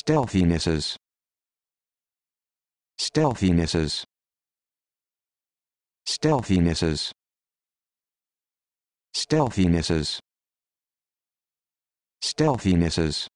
stealthinesses stealthinesses stealthinesses stealthinesses stealthinesses